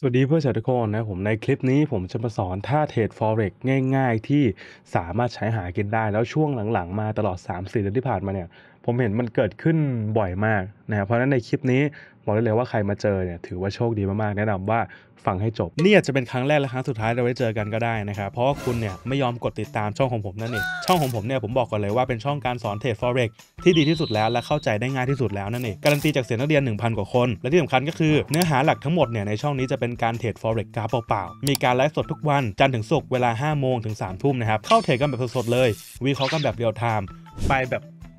สวัสดีเพื่อนชาวทุกคนนะผมในคลิปนี้ผมจะมาสอนท่าเทรด forex ง่ายๆ ที่สามารถใช้หากินได้แล้วช่วงหลังๆ มาตลอด 3-4เดือนที่ผ่านมาเนี่ยผมเห็นมันเกิดขึ้นบ่อยมากนะครับ เพราะฉะนั้นในคลิปนี้บอกได้เลยว่าใครมาเจอเนี่ยถือว่าโชคดีมากๆแนะนำว่าฟังให้จบนี่อาจจะเป็นครั้งแรกและครั้งสุดท้ายเราไว้เจอกันก็ได้นะครับเพราะว่าคุณเนี่ยไม่ยอมกดติดตามช่องของผมนั่นเองช่องของผมเนี่ยผมบอกก่อนเลยว่าเป็นช่องการสอนเทรด forex ที่ดีที่สุดแล้วและเข้าใจได้ง่ายที่สุดแล้วนั่นเองการันตีจากเสียงนักเรียน 1,000กว่าคน และที่สำคัญก็คือเนื้อหาหลักทั้งหมดเนี่ยในช่องนี้จะเป็นการเทรด forex กราฟเปล่าๆมีการไลฟ์สดทุกวันจันทร์ถึงศุกร์เวลา5โมงถึง3ทุ่มนะครับเข้าเทรดกันแบบสดๆเลย วิเคราะห์กันแบบเรียลไทม์ไปแบบ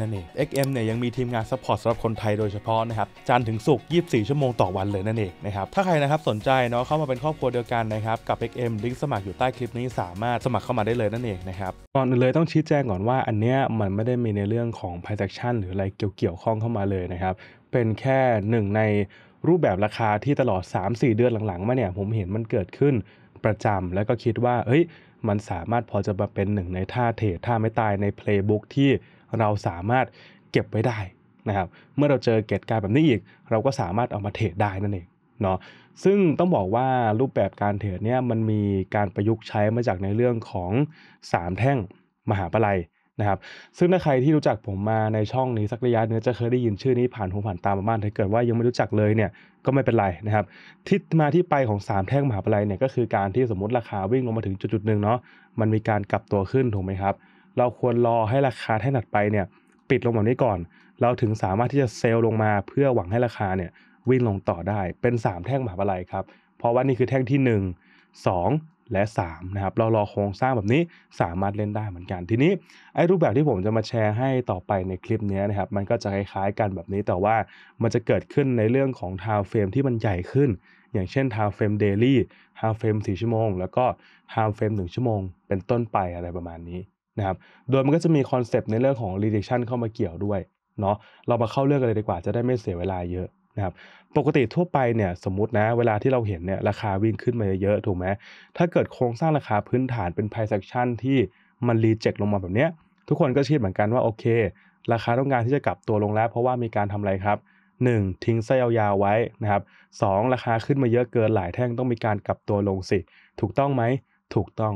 นั่นเอง XM เนี่ยยังมีทีมงานซัพพอร์ตสำหรับคนไทยโดยเฉพาะนะครับจันถึงสุก24 ชั่วโมงต่อวันเลยนั่นเองนะครับ ถ้าใครนะครับสนใจเนาะเข้ามาเป็นครอบครัวเดียวกันนะครับ กับ XM ลิงก์สมัครอยู่ใต้คลิปนี้สามารถสมัครเข้ามาได้เลยนั่นเองนะครับ ก่อนเลยต้องชี้แจงก่อนว่าอันเนี้ยมันไม่ได้มีในเรื่องของ transaction หรืออะไรเกี่ยวข้องเข้ามาเลยนะครับเป็นแค่หนึ่งในรูปแบบราคาที่ตลอด 3-4 เดือนหลังๆ มาเนี่ยผมเห็นมันเกิดขึ้นประจำแล้วก็คิดว่าเฮ้ย มันสามารถพอจะมาเป็นหนึ่งในท่าเทรดท่าไม่ตายในเพลย์บุ๊กที่เราสามารถเก็บไว้ได้นะครับ เมื่อเราเจอเกตการแบบนี้อีกเราก็สามารถเอามาเทรดได้นั่นเองเนาะซึ่งต้องบอกว่ารูปแบบการเทรดเนี่ยมันมีการประยุกต์ใช้มาจากในเรื่องของ 3 แท่งมหาปลัยนะครับ ซึ่งถ้าใครที่รู้จักผมมาในช่องนี้สักระยะนึงจะเคยได้ยินชื่อนี้ผ่านหูผ่านตามาบ้างถ้าเกิดว่ายังไม่รู้จักเลยเนี่ยก็ไม่เป็นไรนะครับที่มาที่ไปของ3แท่งมหาปลัยเนี่ยก็คือการที่สมมติราคาวิ่งลงมาถึงจุดจุดหนึ่งเนาะมันมีการกลับตัวขึ้นถูกไหมครับเราควรรอให้ราคาแท่งถัดไปเนี่ย ปิดลงแบบนี้ก่อน เราถึงสามารถที่จะเซลลลงมาเพื่อหวังให้ราคาเนี่ย วิ่งลงต่อได้เป็น 3 แท่งมหาวิทยาลัยครับ เพราะว่านี่คือแท่งที่ 1 2 และ3นะครับเรารอโครงสร้างแบบนี้สามารถเล่นได้เหมือนกัน ทีนี้ ไอ้รูปแบบที่ผมจะมาแชร์ให้ต่อไปในคลิปนี้นะครับมันก็จะคล้ายๆกันแบบนี้แต่ว่ามันจะเกิดขึ้นในเรื่องของทาวเฟรมที่มันใหญ่ขึ้น อย่างเช่นทาวเฟรมเดลี่ทาวเฟรมสี่ชั่วโมงแล้วก็ทาวเฟรมหนึ่งชั่วโมง เป็นต้นไปอะไรประมาณนี้ะครับโดยมันก็จะมีคอนเซปต์ในเรื่องของ r e l c t i o n เข้ามาเกี่ยวด้วยเนาะเรามาเข้าเรื่องกันเลยดีกว่าจะได้ไม่เสียเวลาเยอะนะครับปกติทั่วไปเนี่ยสมมตินะเวลาที่เราเห็นเนี่ยราคาวิ่งขึ้นมาเยอะๆถูกไหมถ้าเกิดโครงสร้างราคาพื้นฐานเป็น price action ที่มันรีเจ็คลงมาแบบเนี้ยทุกคนก็เชื่อเหมือนกันว่า โอเค ราคาต้องการที่จะกลับตัวลงแล้วเพราะว่ามีการทำอะไรครับ 1. ทิ้งไส้ยาวๆไว้นะครับ 2. ราคาขึ้นมาเยอะเกินหลายแท่งต้องมีการกลับตัวลงสิถูกต้องไหมถูกต้อง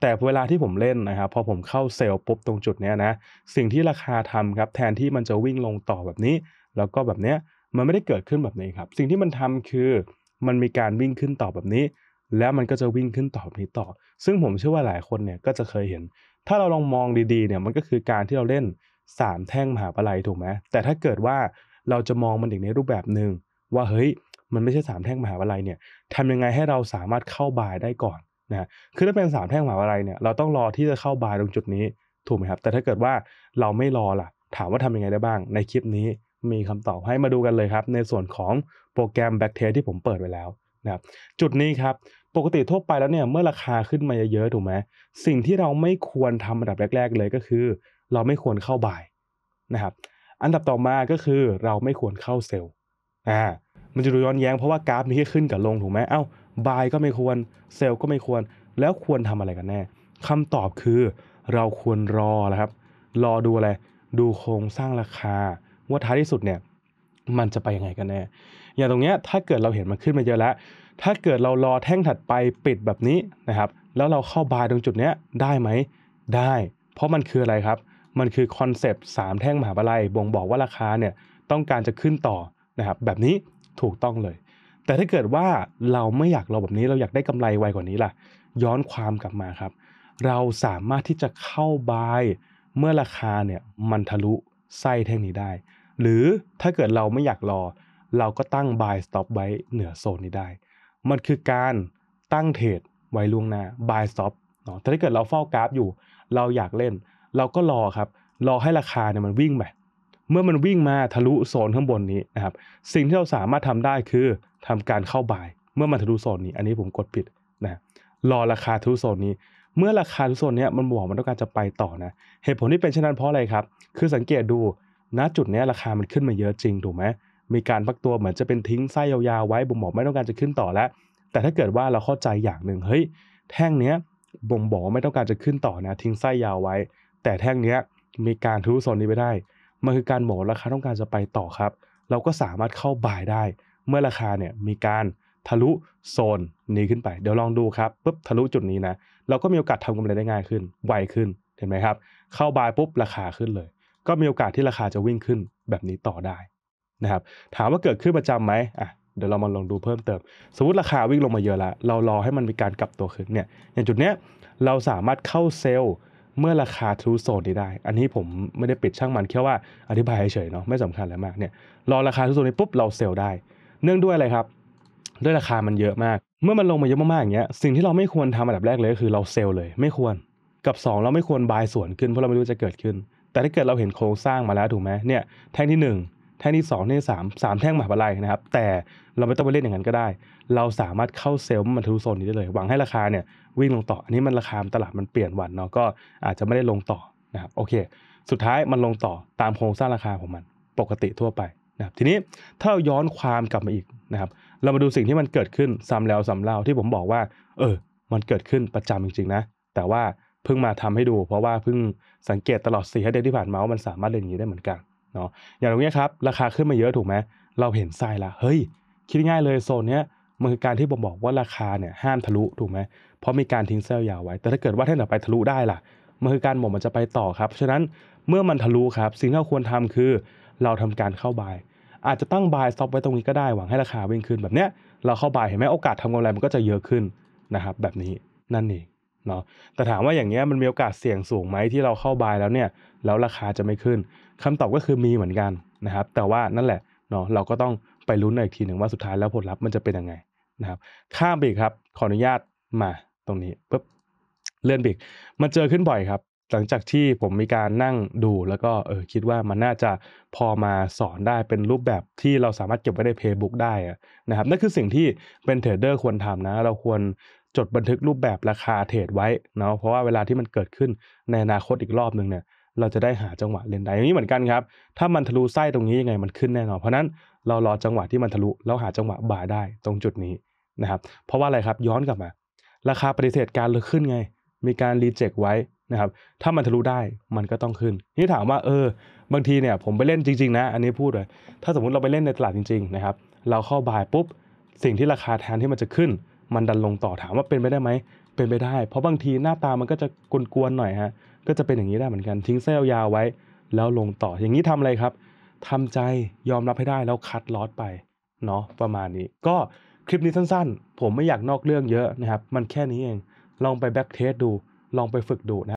แต่เวลาที่ผมเล่นนะครับพอผมเข้าเซลล์ปุ๊บตรงจุดเนี้ยนะสิ่งที่ราคาทำครับแทนที่มันจะวิ่งลงต่อแบบนี้ แล้วก็แบบเนี้ยมันไม่ได้เกิดขึ้นแบบนี้ครับ สิ่งที่มันทำคือมันมีการวิ่งขึ้นต่อแบบนี้ แล้วมันก็จะวิ่งขึ้นต่อแบบนี้ต่อ ซึ่งผมเชื่อว่าหลายคนเนี่ยก็จะเคยเห็น ถ้าเราลองมองดีๆเนี่ยมันก็คือการที่เราเล่น3แท่งมหาปลัยถูกไหมแต่ถ้าเกิดว่าเราจะมองมันอีกในรูปแบบหนึ่งว่าเฮ้ยมันไม่ใช่3แท่งมหาปลัยเนี่ยทำยังไงให้เราสามารถเข้าบายได้ก่อนนะคือถ้าเป็นสามแท่งมหาวิทยาลัยเนี่ยเราต้องรอที่จะเข้าบายตรงจุดนี้ถูกไหมครับ แต่ถ้าเกิดว่าเราไม่รอล่ะ ถามว่าทำยังไงได้บ้าง ในคลิปนี้มีคำตอบให้มาดูกันเลยครับ ในส่วนของโปรแกรมแบคเทสที่ผมเปิดไว้แล้วนะครับ จุดนี้ครับ ปกติทั่วไปแล้วเนี่ยเมื่อราคาขึ้นมาเยอะๆ ถูกไหมสิ่งที่เราไม่ควรทำอันดับแรก ๆ เลยก็คือ เราไม่ควรเข้าบ่ายนะครับ อันดับต่อมาก็คือเราไม่ควรเข้าเซลล์อ่ามันจะดูย้อนแย้งเพราะว่ากราฟมีแค่ขึ้นกับลงถูกไหมเอา้าบายก็ไม่ควรเซลก็ไม่ควรแล้วควรทำอะไรกันแน่คำตอบคือเราควรรอนะครับ รอดูอะไรดูโครงสร้างราคาว่าท้ายที่สุดเนี่ยมันจะไปยังไงกันแน่อย่างตรงเนี้ยถ้าเกิดเราเห็นมันขึ้นมาเยอะแล้ว ถ้าเกิดเรารอแท่งถัดไปปิดแบบนี้นะครับแล้วเราเข้าบายตรงจุดเนี้ยได้ไหมได้ เพราะมันคืออะไรครับ มันคือคอนเซปต์สามแท่งมหาวิทยาลัยบ่งบอกว่าราคาเนี่ยต้องการจะขึ้นต่อนะครับแบบนี้ถูกต้องเลยแต่ถ้าเกิดว่าเราไม่อยากรอแบบนี้เราอยากได้กำไรไวกว่านี้ล่ะ ย้อนความกลับมาครับ เราสามารถที่จะเข้าบายเมื่อราคาเนี่ยมันทะลุไส้แท่งนี้ได้ หรือถ้าเกิดเราไม่อยากรอเราก็ตั้งบายสต็อปไว้เหนือโซนนี้ได้ มันคือการตั้งเทรดไว้ล่วงหน้าบายสต็อปเนาะถ้าเกิดเราเฝ้ากราฟ อยู่ เราอยากเล่น เราก็รอครับ รอให้ราคาเนี่ยมันวิ่งไป เมื่อมันวิ่งมาทะลุโซนข้างบนนี้นะครับสิ่งที่เราสามารถทำได้คือทำการเข้าบายเมื่อมันทะลุโซนนี้อันนี้ผมกดผิดนะรอราคาทะลุโซนนี้ เมื่อราคาทะลุโซนนี้มันบอกมันต้องการจะไปต่อนะ เหตุผลที่เป็นเช่นนั้นเพราะอะไรครับ คือสังเกตดูณจุดนี้ราคามันขึ้นมาเยอะจริงถูกไหมมีการพักตัวเหมือนจะเป็นทิ้งไส้ยาวๆไว้บ่งบอกไม่ต้องการจะขึ้นต่อแล้ว แต่ถ้าเกิดว่าเราเข้าใจอย่างหนึ่งเฮ้ยแท่งเนี้ยบ่งบอกไม่ต้องการจะขึ้นต่อนะ ทิ้งไส้ยาวไว้ แต่แท่งเนี้ยมีการทะลุโซนนี้ไปได้มันคือการบอกราคาต้องการจะไปต่อครับเราก็สามารถเข้าบ่ายได้เมื่อราคาเนี่ยมีการทะลุโซนนี้ขึ้นไป เดี๋ยวลองดูครับปุ๊บทะลุจุดนี้นะเราก็มีโอกาสทำกำไรได้ง่ายขึ้นไวขึ้นเห็นไหมครับ เข้าบายปุ๊บราคาขึ้นเลย ก็มีโอกาสที่ราคาจะวิ่งขึ้นแบบนี้ต่อได้นะครับถามว่าเกิดขึ้นประจำไหมอ่ะเดี๋ยวเรามาลองดูเพิ่มเติม สมมติราคาวิ่งลงมาเยอะละเรารอให้มันมีการกลับตัวขึ้นเนี่ยอย่างจุดเนี้ยเราสามารถเข้าเซลล์เมื่อราคาทะลุโซนนี้ได้อันนี้ผมไม่ได้ปิดช่างมันแค่ว่าอธิบายเฉยเนาะไม่สำคัญอะไรมากเนี่ยรอราคาทะลุโซนนี้ปุ๊บเราเซลล์ได้เนื่องด้วยอะไรครับ ด้วยราคามันเยอะมาก เมื่อมันลงมาเยอะมากๆอย่างเงี้ยสิ่งที่เราไม่ควรทำอันดับแรกเลยก็คือเราเซลเลย ไม่ควร กับ 2 เราไม่ควรบายส่วนขึ้น เพราะเราไม่รู้จะเกิดขึ้น แต่ถ้าเกิดเราเห็นโครงสร้างมาแล้วถูกไหมเนี่ย แท่งที่ 1 แท่งที่2แท่งที่สามสามแท่งมาวิยายนะครับแต่เราไม่ต้องไปเล่นอย่างนั้นก็ได้ เราสามารถเข้าเซลล์มันทะลุโซนนี้ได้เลย หวังให้ราคาเนี่ยวิ่งลงต่ออันนี้มันราคาตลาดมันเปลี่ยนวันเนาะก็อาจจะไม่ได้ลงต่อนะครับโอเค สุดท้ายมันลงต่อตามโครงสร้างราคาของมันปกติทั่วไปนะครับทีนี้ถ้าย้อนความกลับมาอีกนะครับ เรามาดูสิ่งที่มันเกิดขึ้นซ้ำแล้วซ้ำเล่าที่ผมบอกว่าเออ มันเกิดขึ้นประจำจริงๆนะ แต่ว่าเพิ่งมาทำให้ดูเพราะว่าเพิ่งสังเกตตลอดสี่เดือนที่ผ่านมาว่ามันสามารถเล่นอย่างนี้ได้เหมือนกันเนาะอย่างตรงนี้ครับราคาขึ้นมาเยอะถูกไหมเราเห็นไส้ละเฮ้ย คิดง่ายเลยโซนเนี้ยมันคือการที่ผมบอกว่าราคาเนี่ย ห้ามทะลุถูกไหมเพราะมีการทิ้งเซลล์ยาวไว้ แต่ถ้าเกิดว่าท่านไปทะลุได้ล่ะมันคือการหมนมันจะไปต่อครับฉะนั้นเมื่อมันทะลุครับสิ่งที่เราควรทำคือเราทำการเข้าบายอาจจะตั้งบายซ็อกไว้ตรงนี้ก็ได้หวังให้ราคาวิ่งขึ้นแบบเนี้ยเราเข้าบายเห็นไหมโอกาสทำกำไรมันก็จะเยอะขึ้นนะครับ แบบนี้นั่นเองเนาะแต่ถามว่าอย่างเงี้ยมันมีโอกาสเสี่ยงสูงไหมที่เราเข้าบายแล้วเนี่ยแล้วราคาจะไม่ขึ้น คำตอบก็คือมีเหมือนกันนะครับ แต่ว่านั่นแหละเนาะเราก็ต้องไปลุ้นอีกทีหนึ่งว่าสุดท้ายแล้วผลลัพธ์มันจะเป็นยังไงนะครับ ข้ามไปครับขออนุญาตมาตรงนี้ปุ๊บเลื่อนบิกมันเจอขึ้นบ่อยครับหลังจากที่ผมมีการนั่งดูแล้วก็เออคิดว่ามันน่าจะพอมาสอนได้เป็นรูปแบบที่เราสามารถเก็บไว้ในเพย์บุ๊กได้ นะครับ นั่นคือสิ่งที่เป็นเทรดเดอร์ควรทำนะ เราควรจดบันทึกรูปแบบราคาเทรดไว้เนาะเพราะว่าเวลาที่มันเกิดขึ้นในอนาคตอีกรอบหนึ่งเนี่ยเราจะได้หาจังหวะเล่นได้อย่างนี้เหมือนกันครับ ถ้ามันทะลุไส้ตรงนี้ยังไงมันขึ้นแน่นอนเพราะนั้นเรารอจังหวะที่มันทะลุแล้วหาจังหวะบ่ายได้ตรงจุดนี้นะครับ เพราะว่าอะไรครับย้อนกลับมา ราคาปฏิเสธการเลยขึ้นไงมีการรีเจ็คไว้นะครับถ้ามันทะลุได้มันก็ต้องขึ้น นี่ถามว่าเออบางทีเนี่ยผมไปเล่นจริงๆนะอันนี้พูดเลยถ้าสมมติเราไปเล่นในตลาดจริงๆนะครับเราเข้าบ่ายปุ๊บสิ่งที่ราคาแทนที่มันจะขึ้น มันดันลงต่อถามว่าเป็นไปได้ไหมเป็นไปได้ เพราะบางทีหน้าตามันก็จะกวนๆหน่อยฮะก็จะเป็นอย่างนี้ได้เหมือนกันทิ้งเส้นยาวไว้ แล้วลงต่ออย่างนี้ทำอะไรครับ ทำใจยอมรับให้ได้แล้วคัดลอดไปเนาะประมาณนี้ก็คลิปนี้สั้นๆ ผมไม่อยากนอกเรื่องเยอะนะครับมันแค่นี้เอง ลองไปแบ็กเทสดูลองไปฝึกดูนะ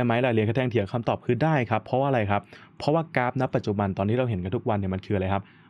ดได้ไหมล่ะเรียนกระแทงเถียงคำตอบคือได้ครับ เพราะว่าอะไรครับ เพราะว่ากราฟณปัจจุบันตอนที่เราเห็นกันทุกวันเนี่ยมันคืออะไรครับ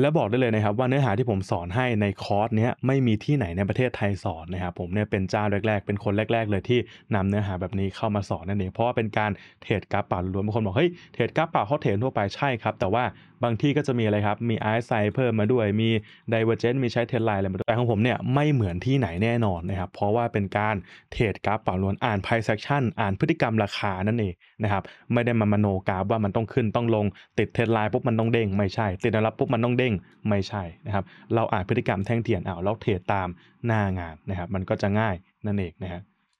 และบอกได้เลยนะครับว่าเนื้อหาที่ผมสอนให้ในคอร์สนี้ไม่มีที่ไหนในประเทศไทยสอนนะครับผมเนี่ยเป็นเจ้าแรกๆเป็นคนแรกๆเลยที่นำเนื้อหาแบบนี้เข้ามาสอนนั่นเองเพราะว่าเป็นการเทรดกราฟป่าล้วนบางคนบอกเฮ้ยเทรดกราฟป่าเขาเทรดทั่วไปใช่ครับแต่ว่าบางที่ก็จะมีอะไรครับ มีไอซ์ไซเพิ่มมาด้วย มีไดเวอร์เจนต์มีใช้เทนไลน์อะไรมาด้วยแต่ของผมเนี่ยไม่เหมือนที่ไหนแน่นอนนะครับ เพราะว่าเป็นการเทรดกราฟเป่าล้วน อ่านไพ่เซ็กชั่น อ่านพฤติกรรมราคา นั่นเองนะครับ ไม่ได้มามโนกราฟว่ามันต้องขึ้นต้องลงติดเทนไลน์ปุ๊บมันต้องเด้งไม่ใช่ ติดรับปุ๊บมันต้องเด้งไม่ใช่นะครับ เราอ่านพฤติกรรมแท่งเทียนเอาแล้วเทรดตามหน้างานนะครับ มันก็จะง่ายนั่นเองนะครับ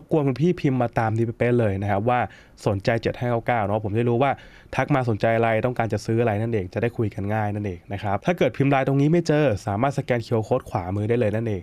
บกวนคุณพี่พิมพ์มาตามที่เป๊ะเลยนะครับ ว่าสนใจ7599เนาะผมจะรู้ว่า ทักมาสนใจอะไรต้องการจะซื้ออะไรนั่นเอง จะได้คุยกันง่ายนั่นเองนะครับ ถ้าเกิดพิมพ์ลายตรงนี้ไม่เจอสามารถสแกนเคีย์โค้ดขวามือได้เลยนั่นเอง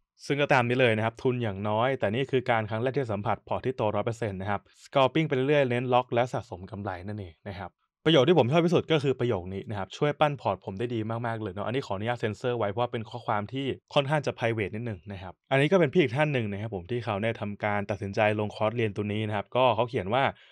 ซึ่งก็ตามนี้เลยนะครับ ทุนอย่างน้อย แต่นี่คือการครั้งแรกที่สัมผัสพอที่โตร้อยเปอร์เซ็นต์นะครับสกอร์ปิ้งไปเรื่อยเน้นล็อกและสะสมกำไรนั่นเองนะครับ ประโยชน์ที่ผมชอบที่สุดก็คือประโยคนี้นะครับ ช่วยปั้นพอร์ตผมได้ดีมากๆเลยเนาะ อันนี้ขออนุญาตเซ็นเซอร์ไว้ เพราะเป็นข้อความที่ค่อนข้างจะไพรเวทนิดหนึ่งนะครับอันนี้ก็เป็นพี่อีกท่านหนึ่งนะครับผมที่เขาได้ทำการตัดสินใจลงคอร์สเรียนตัวนี้นะครับก็เขาเขียนว่า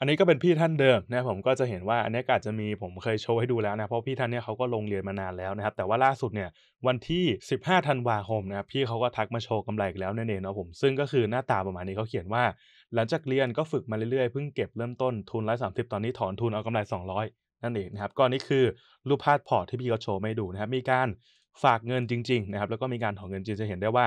อันนี้ก็เป็นพี่ท่านเดิมนะผมก็จะเห็นว่าอันนี้อาจจะมีผมเคยโชว์ให้ดูแล้วนะเพราะพี่ท่านเนี่ยเขาก็ลงเรียนมานานแล้วนะครับ แต่ว่าล่าสุดเนี่ยวันที่ 15ธันวาคมนะพี่เขาก็ทักมาโชว์กำไรอีกแล้วนั่นเองเนะผมซึ่งก็คือหน้าตาประมาณนี้เขาเขียนว่า หลังจากเรียนก็ฝึกมาเรื่อยๆ เพิ่งเก็บเริ่มต้น ทุนร้อยสามสิบตอนนี้ถอนทุนเอากำไร 200 นั่นเองนะครับก็นี่คือรูปภาพพอร์ตที่พี่เขาโชว์ไม่ดูนะครับมีการฝากเงินจริงๆนะครับแล้วก็มีการถอนเงินจริงจะเห็นได้ว่า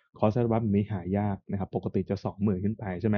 คอร์สอัลบั้มนี้หายากนะครับ ปกติจะ20,000ขึ้นไปใช่ไหม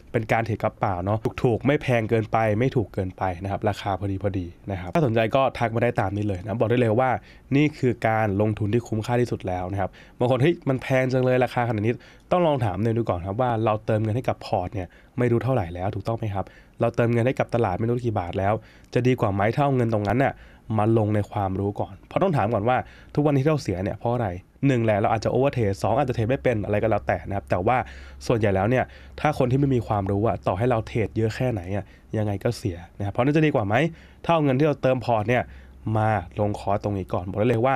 เป็นการเทรดกระเป๋าเนาะถูกๆไม่แพงเกินไปไม่ถูกเกินไปนะครับราคาพอดีพอดีนะครับถ้าสนใจก็ทักมาได้ตามนี้เลยนะบอกได้เลยว่านี่คือการลงทุนที่คุ้มค่าที่สุดแล้วนะครับบางคนเฮ้ยมันแพงจังเลย ราคาขนาดนี้ต้องลองถามเนี่ยดูก่อนครับว่าเราเติมเงินให้กับพอร์ตเนี่ยไม่รู้เท่าไหร่แล้วถูกต้องไหมครับเราเติมเงินให้กับตลาดไม่รู้กี่บาทแล้ว จะดีกว่าไหมเท่าเงินตรงนั้นน่ยมาลงในความรู้ก่อนเพราะต้องถามก่อนว่าทุกวันที่เราเสียเนี่ยเพราะอะไรหนึ่งแหละเราอาจจะโอเวอร์เทสสองอาจจะเทรดไม่เป็นอะไรก็แล้วแต่นะครับแต่ว่าส่วนใหญ่แล้วเนี่ยถ้าคนที่ไม่มีความรู้อะต่อให้เราเทรดเยอะแค่ไหนอะยังไงก็เสียนะครับเพราะนั่นจะดีกว่าไหมถ้าเอาเงินที่เราเติมพอร์ตเนี่ยมาลงคอร์สตรงนี้ก่อนบอกได้เลยว่า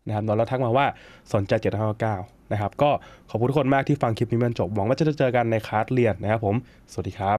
นะครับ์เราทักมาว่าสนใจ759นะครับ ก็ขอบคุณทุกคนมากที่ฟังคลิปนี้มันจบ หวังว่าจะเจอกันในคลาสเรียนนะครับผม สวัสดีครับ